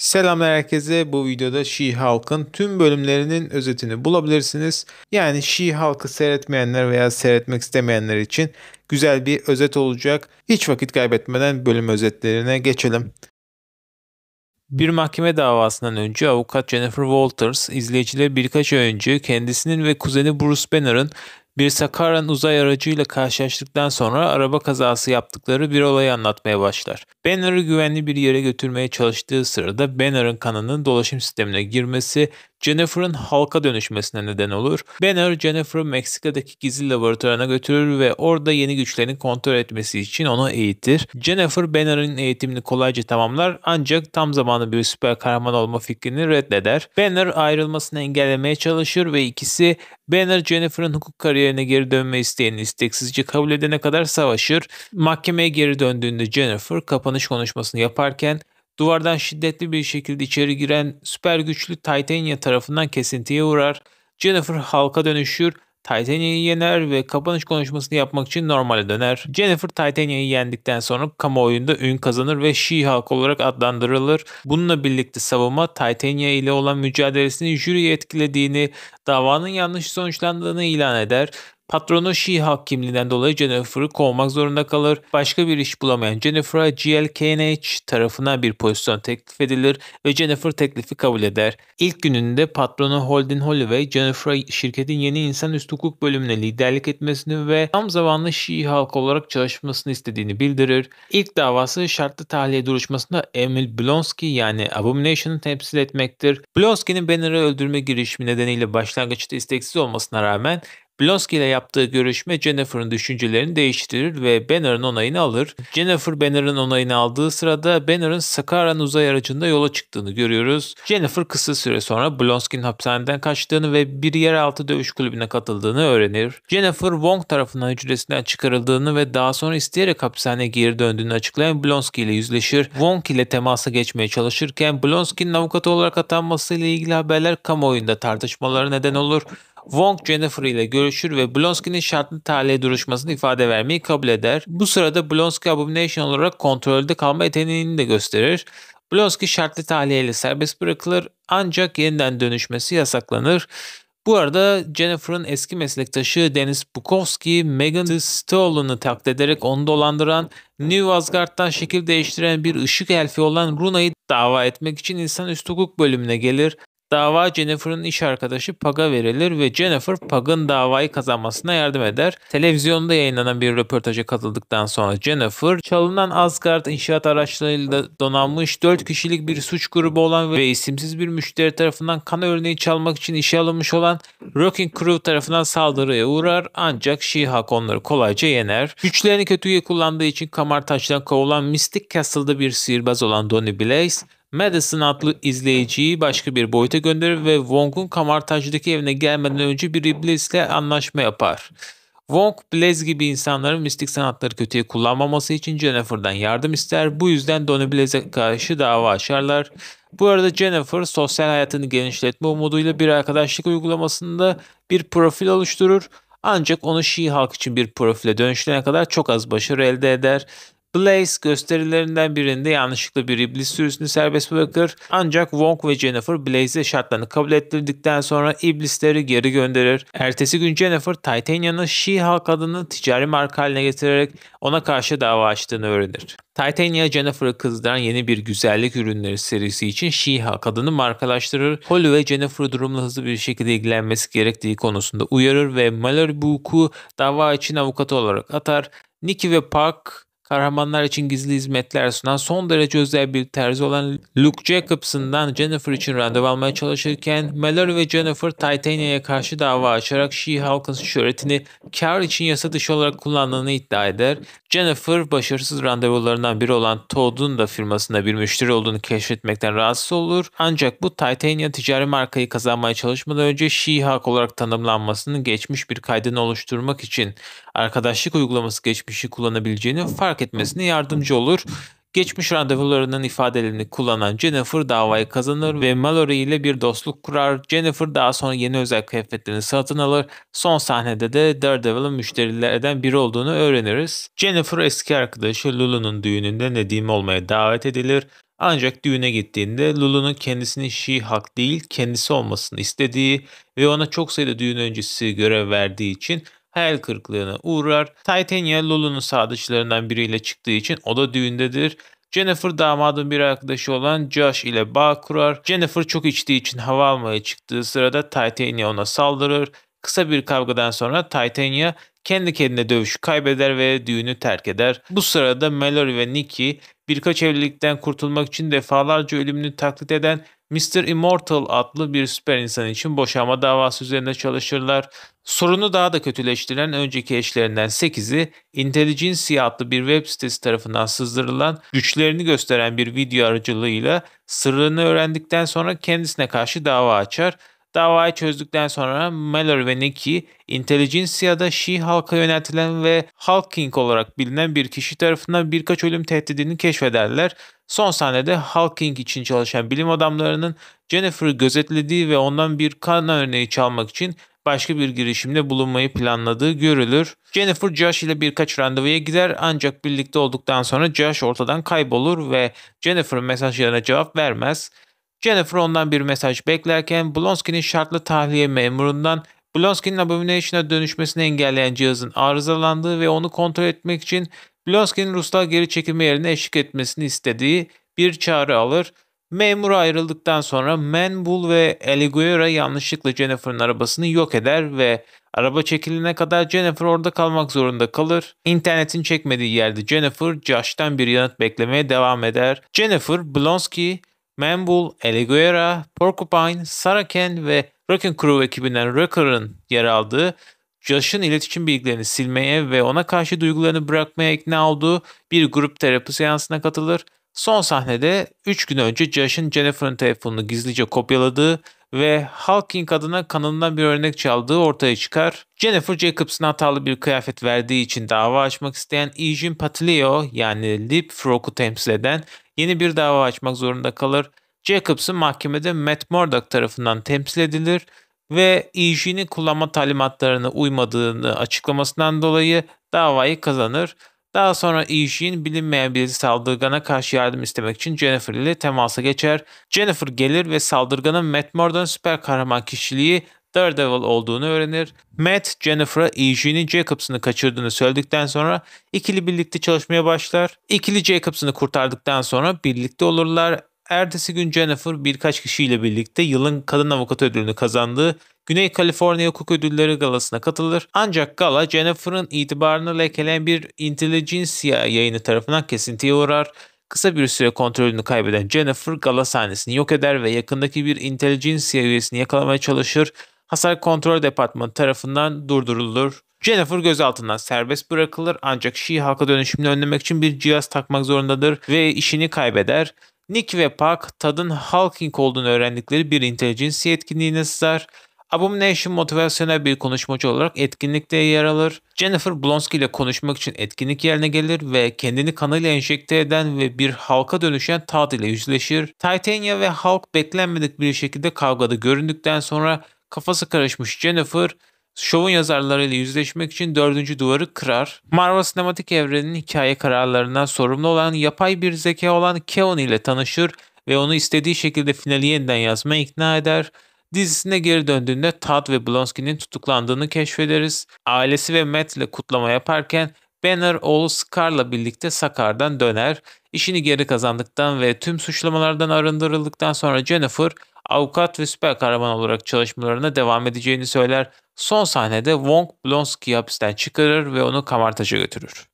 Selamlar herkese. Bu videoda She-Hulk'ın tüm bölümlerinin özetini bulabilirsiniz. Yani She-Hulk'ı seyretmeyenler veya seyretmek istemeyenler için güzel bir özet olacak. Hiç vakit kaybetmeden bölüm özetlerine geçelim. Bir mahkeme davasından önce avukat Jennifer Walters, izleyicileri birkaç ay önce kendisinin ve kuzeni Bruce Banner'ın bir Sakaryan uzay aracıyla karşılaştıktan sonra araba kazası yaptıkları bir olayı anlatmaya başlar. Banner'ı güvenli bir yere götürmeye çalıştığı sırada Banner'ın kanının dolaşım sistemine girmesi Jennifer'ın halka dönüşmesine neden olur. Banner, Jennifer'ı Meksika'daki gizli laboratuvarına götürür ve orada yeni güçlerini kontrol etmesi için onu eğitir. Jennifer, Banner'ın eğitimini kolayca tamamlar ancak tam zamanlı bir süper kahraman olma fikrini reddeder. Banner ayrılmasını engellemeye çalışır ve ikisi Banner, Jennifer'ın hukuk kariyerine geri dönme isteğini isteksizce kabul edene kadar savaşır. Mahkemeye geri döndüğünde Jennifer kapanış konuşmasını yaparken Duvardan şiddetli bir şekilde içeri giren süper güçlü Titania tarafından kesintiye uğrar. Jennifer halka dönüşür, Titania'yı yener ve kapanış konuşmasını yapmak için normale döner. Jennifer Titania'yı yendikten sonra kamuoyunda ün kazanır ve She-Hulk olarak adlandırılır. Bununla birlikte savunma Titania ile olan mücadelesini jüriyi etkilediğini, davanın yanlış sonuçlandığını ilan eder. Patronu Şii hakimliğinden dolayı Jennifer'ı kovmak zorunda kalır. Başka bir iş bulamayan Jennifer'a GLKNH tarafından bir pozisyon teklif edilir ve Jennifer teklifi kabul eder. İlk gününde patronu Holden Holloway, Jennifer'a şirketin yeni insan üst hukuk bölümüne liderlik etmesini ve tam zamanlı Şii halkı olarak çalışmasını istediğini bildirir. İlk davası şartlı tahliye duruşmasında Emil Blonsky yani Abomination'ı temsil etmektir. Blonsky'nin Banner'ı öldürme girişimi nedeniyle başlangıçta isteksiz olmasına rağmen Blonsky ile yaptığı görüşme Jennifer'ın düşüncelerini değiştirir ve Banner'ın onayını alır. Jennifer Banner'ın onayını aldığı sırada Banner'ın Sakara'nın uzay aracında yola çıktığını görüyoruz. Jennifer kısa süre sonra Blonsky'nin hapishaneden kaçtığını ve bir yeraltı dövüş kulübüne katıldığını öğrenir. Jennifer Wong tarafından hücresinden çıkarıldığını ve daha sonra isteyerek hapishaneye geri döndüğünü açıklayan Blonsky ile yüzleşir. Wong ile temasa geçmeye çalışırken Blonsky'nin avukatı olarak atanmasıyla ilgili haberler kamuoyunda tartışmalara neden olur. Wong Jennifer ile görüşür ve Blonsky'nin şartlı tahliye duruşmasını ifade vermeyi kabul eder. Bu sırada Blonsky Abomination olarak kontrolde kalma yeteneğini de gösterir. Blonsky şartlı tahliye ile serbest bırakılır ancak yeniden dönüşmesi yasaklanır. Bu arada Jennifer'ın eski meslektaşı Dennis Bukowski, Megan Thee Stallion'u taklit ederek onu dolandıran, New Asgard'dan şekil değiştiren bir ışık elfi olan Runa'yı dava etmek için insan üst hukuk bölümüne gelir. Dava Jennifer'ın iş arkadaşı Pag'a verilir ve Jennifer Pag'ın davayı kazanmasına yardım eder. Televizyonda yayınlanan bir röportaja katıldıktan sonra Jennifer çalınan Asgard inşaat araçlarıyla donanmış 4 kişilik bir suç grubu olan ve isimsiz bir müşteri tarafından kan örneği çalmak için işe alınmış olan Rocking Crew tarafından saldırıya uğrar ancak She-Hulk onları kolayca yener. Güçlerini kötüye kullandığı için kamar taştan kovulan Mystic Castle'da bir sihirbaz olan Donny Blaze Madison adlı izleyiciyi başka bir boyuta gönderir ve Wong'un kamartajdaki evine gelmeden önce bir iblisle anlaşma yapar. Wong, Blaze gibi insanların mistik sanatları kötüye kullanmaması için Jennifer'dan yardım ister. Bu yüzden Donny Blaze'e karşı dava açarlar. Bu arada Jennifer sosyal hayatını genişletme umuduyla bir arkadaşlık uygulamasında bir profil oluşturur. Ancak onu Şii halk için bir profile dönüştürene kadar çok az başarı elde eder Blaze gösterilerinden birinde yanlışlıkla bir iblis sürüsünü serbest bırakır. Ancak Wong ve Jennifer Blaze'e şartlarını kabul ettirdikten sonra iblisleri geri gönderir. Ertesi gün Jennifer Titania'nın She-Hulk adını ticari marka haline getirerek ona karşı dava açtığını öğrenir. Titania Jennifer'ı kızdıran yeni bir güzellik ürünleri serisi için She-Hulk adını markalaştırır. Holly ve Jennifer durumla hızlı bir şekilde ilgilenmesi gerektiği konusunda uyarır ve Mallory Book'u dava için avukatı olarak atar. Nikki ve Park kahramanlar için gizli hizmetler sunan son derece özel bir terzi olan Luke Jacobson'dan Jennifer için randevu almaya çalışırken Mallory ve Jennifer Titania'ya karşı dava açarak She-Hulk'ın şöhretini kar için yasa dışı olarak kullandığını iddia eder. Jennifer başarısız randevularından biri olan Todd'un da firmasında bir müşteri olduğunu keşfetmekten rahatsız olur. Ancak bu Titania ticari markayı kazanmaya çalışmadan önce She-Hulk olarak tanımlanmasının geçmiş bir kaydını oluşturmak için arkadaşlık uygulaması geçmişi kullanabileceğini fark fark etmesine yardımcı olur. Geçmiş randevularının ifadelerini kullanan Jennifer davayı kazanır ve Mallory ile bir dostluk kurar. Jennifer daha sonra yeni özel kıyafetlerini satın alır. Son sahnede de Daredevil'ın müşterilerden biri olduğunu öğreniriz. Jennifer eski arkadaşı Lulu'nun düğününde Nedim olmaya davet edilir. Ancak düğüne gittiğinde Lulu'nun kendisini she hak değil kendisi olmasını istediği ve ona çok sayıda düğün öncesi görev verdiği için hayal kırıklığına uğrar. Titania Lulu'nun sağ biriyle çıktığı için o da düğündedir. Jennifer damadın bir arkadaşı olan Josh ile bağ kurar. Jennifer çok içtiği için hava almaya çıktığı sırada Titania ona saldırır. Kısa bir kavgadan sonra Titania kendi kendine dövüşü kaybeder ve düğünü terk eder. Bu sırada Mallory ve Nikki birkaç evlilikten kurtulmak için defalarca ölümünü taklit eden Mr. Immortal adlı bir süper insan için boşanma davası üzerinde çalışırlar. Sorunu daha da kötüleştiren önceki eşlerinden 8'i Intelligencia adlı bir web sitesi tarafından sızdırılan güçlerini gösteren bir video aracılığıyla sırrını öğrendikten sonra kendisine karşı dava açar. Davayı çözdükten sonra Mallory ve Nikki, Intelligencia'da Şii halka yöneltilen ve Hulk King olarak bilinen bir kişi tarafından birkaç ölüm tehdidini keşfederler. Son sahnede Hulk King için çalışan bilim adamlarının Jennifer'ı gözetlediği ve ondan bir kan örneği çalmak için başka bir girişimde bulunmayı planladığı görülür. Jennifer Josh ile birkaç randevuya gider ancak birlikte olduktan sonra Josh ortadan kaybolur ve Jennifer mesajlarına cevap vermez. Jennifer ondan bir mesaj beklerken Blonsky'nin şartlı tahliye memurundan Blonsky'nin Abomination'a dönüşmesini engelleyen cihazın arızalandığı ve onu kontrol etmek için Blonsky'nin Rus'ta geri çekilme yerine eşlik etmesini istediği bir çağrı alır. Memur ayrıldıktan sonra Manbull ve Aliguera yanlışlıkla Jennifer'ın arabasını yok eder ve araba çekilene kadar Jennifer orada kalmak zorunda kalır. İnternetin çekmediği yerde Jennifer Josh'tan bir yanıt beklemeye devam eder. Jennifer, Blonsky, Manbull, Aliguera, Porcupine, Sarah Ken ve Rockin' Crew ekibinden Rocker'ın yer aldığı Josh'ın iletişim bilgilerini silmeye ve ona karşı duygularını bırakmaya ikna olduğu bir grup terapi seansına katılır Son sahnede 3 gün önce Josh'ın Jennifer'ın telefonunu gizlice kopyaladığı ve Hawking adına kanından bir örnek çaldığı ortaya çıkar. Jennifer Jacobs'ın hatalı bir kıyafet verdiği için dava açmak isteyen Eugene Patilio yani Leapfrog'u temsil eden yeni bir dava açmak zorunda kalır. Jacobs'ın mahkemede Matt Murdock tarafından temsil edilir ve Eugene'in kullanma talimatlarına uymadığını açıklamasından dolayı davayı kazanır. Daha sonra Ishii bilinmeyen birisi saldırgana karşı yardım istemek için Jennifer ile temasa geçer. Jennifer gelir ve saldırganın Matt Murdock'un süper kahraman kişiliği Daredevil olduğunu öğrenir. Matt, Jennifer'a Eugene Jacobs'ını kaçırdığını söyledikten sonra ikili birlikte çalışmaya başlar. İkili Jacobs'ını kurtardıktan sonra birlikte olurlar. Ertesi gün Jennifer birkaç kişiyle birlikte yılın kadın avukat ödülünü kazandığı Güney Kaliforniya Hukuk Ödülleri Galası'na katılır. Ancak gala Jennifer'ın itibarını lekeleyen bir Intelligence yayını tarafından kesintiye uğrar. Kısa bir süre kontrolünü kaybeden Jennifer gala sahnesini yok eder ve yakındaki bir Intelligence üyesini yakalamaya çalışır. Hasar Kontrol Departmanı tarafından durdurulur. Jennifer gözaltından serbest bırakılır ancak She-Hulk'a dönüşümünü önlemek için bir cihaz takmak zorundadır ve işini kaybeder. Nick ve Park, Tad'ın Hulking olduğunu öğrendikleri bir intelijensi etkinliğine sızar. Abomination motivasyonel bir konuşmacı olarak etkinlikte yer alır. Jennifer Blonsky ile konuşmak için etkinlik yerine gelir ve kendini kanıyla enjekte eden ve bir halka dönüşen Tad ile yüzleşir. Titania ve Hulk beklenmedik bir şekilde kavgada göründükten sonra kafası karışmış Jennifer şovun yazarlarıyla yüzleşmek için dördüncü duvarı kırar. Marvel sinematik evreninin hikaye kararlarından sorumlu olan yapay bir zeka olan Keon ile tanışır ve onu istediği şekilde finali yeniden yazmaya ikna eder. Dizisine geri döndüğünde Todd ve Blonsky'nin tutuklandığını keşfederiz. Ailesi ve Matt ile kutlama yaparken Banner oğlu Scar'la birlikte Sakar'dan döner. İşini geri kazandıktan ve tüm suçlamalardan arındırıldıktan sonra Jennifer avukat ve süper kahraman olarak çalışmalarına devam edeceğini söyler. Son sahnede Wong Blonsky hapisten çıkarır ve onu kamartaja götürür.